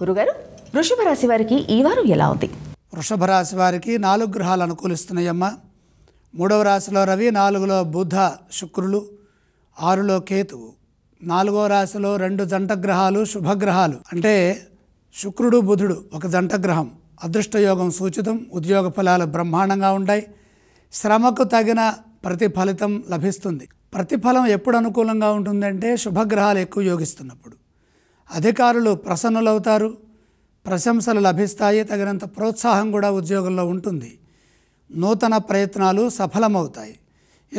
గురుగారు వృషభ రాశి వారికి ఈ వారం ఎలా ఉంది వృషభ రాశి వారికి నాలుగు గ్రహాలు అనుకూలిస్తున్నాయమ్మా మూడవ రాశిలో రవి నాలుగులో బుధ శుక్రులు ఆరులో కేతువు నాలుగవ రాశిలో రెండు జంట గ్రహాలు శుభగ్రహాలు అంటే శుక్రుడు బుధుడు ఒక జంట గ్రహం అదృష్టయోగం సూచితం ఉద్యోగ ఫలాలు బ్రహ్మాండంగా ఉంటాయి శ్రమకు తగిన ప్రతిఫలితం లభిస్తుంది ప్రతిఫలం ఎప్పుడు అనుకూలంగా ఉంటుందంటే శుభగ్రహాలు ఎక్కువ యోగిస్తున్నప్పుడు అధికారులు ప్రసన్నులవుతారు ప్రశంసలు లభిస్తాయి తగినంత ప్రోత్సాహం కూడా ఉద్యోగంలో ఉంటుంది నూతన ప్రయత్నాలు సఫలమవుతాయి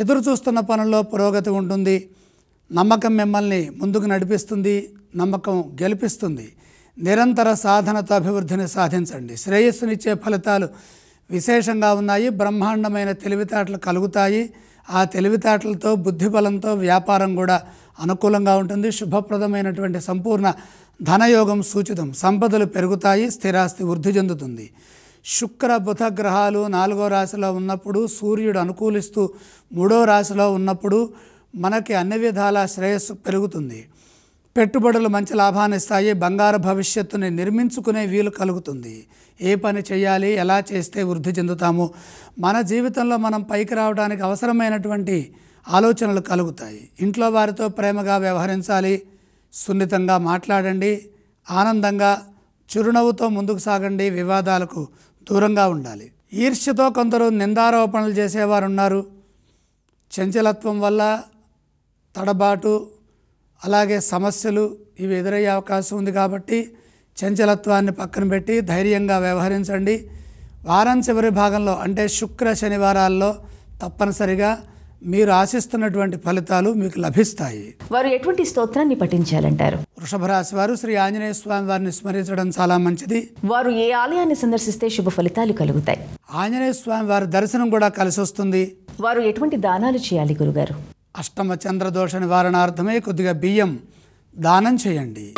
ఎదురు చూస్తున్న పనుల్లో పురోగతి ఉంటుంది నమ్మకం మిమ్మల్ని ముందుకు నడిపిస్తుంది నమ్మకం గెలిపిస్తుంది నిరంతర సాధనతో అభివృద్ధిని సాధించండి శ్రేయస్సునిచ్చే ఫలితాలు విశేషంగా ఉన్నాయి బ్రహ్మాండమైన తెలివితేటలు కలుగుతాయి ఆ తెలివితేటలతో బుద్ధిబలంతో వ్యాపారం కూడా అనుకూలంగా ఉంటుంది శుభప్రదమైనటువంటి సంపూర్ణ ధనయోగం సూచితం సంపదలు పెరుగుతాయి స్థిరాస్తి వృద్ధి చెందుతుంది శుక్ర బుధ గ్రహాలు నాలుగో రాశిలో ఉన్నప్పుడు సూర్యుడు అనుకూలిస్తూ మూడో రాశిలో ఉన్నప్పుడు మనకి అన్ని విధాల శ్రేయస్సు పెరుగుతుంది పెట్టుబడులు మంచి లాభాన్ని ఇస్తాయి బంగారు భవిష్యత్తుని నిర్మించుకునే వీలు కలుగుతుంది ఏ పని చేయాలి ఎలా చేస్తే వృద్ధి చెందుతాము మన జీవితంలో మనం పైకి రావడానికి అవసరమైనటువంటి ఆలోచనలు కలుగుతాయి ఇంట్లో వారితో ప్రేమగా వ్యవహరించాలి సున్నితంగా మాట్లాడండి ఆనందంగా చిరునవ్వుతో ముందుకు సాగండి వివాదాలకు దూరంగా ఉండాలి ఈర్ష్యతో కొందరు నిందారోపణలు చేసేవారు ఉన్నారు చంచలత్వం వల్ల తడబాటు అలాగే సమస్యలు ఇవి ఎదురయ్యే అవకాశం ఉంది కాబట్టి చంచలత్వాన్ని పక్కన పెట్టి ధైర్యంగా వ్యవహరించండి వారం చివరి భాగంలో అంటే శుక్ర శనివారాల్లో తప్పనిసరిగా మీరు ఆశిస్తున్నటువంటి ఫలితాలు మీకు లభిస్తాయి వారు ఎటువంటి స్తోత్రాన్ని పఠించాలంటారు వృషభ రాశి వారు శ్రీ ఆంజనేయ స్వామి వారిని స్మరించడం చాలా మంచిది వారు ఏ ఆలయాన్ని సందర్శిస్తే శుభ ఫలితాలు కలుగుతాయి ఆంజనేయ స్వామి వారి దర్శనం కూడా కలిసి వస్తుంది వారు ఎటువంటి దానాలు చేయాలి గురుగారు అష్టమ చంద్రదోష నివారణార్థమే కొద్దిగా బియ్యం దానం చేయండి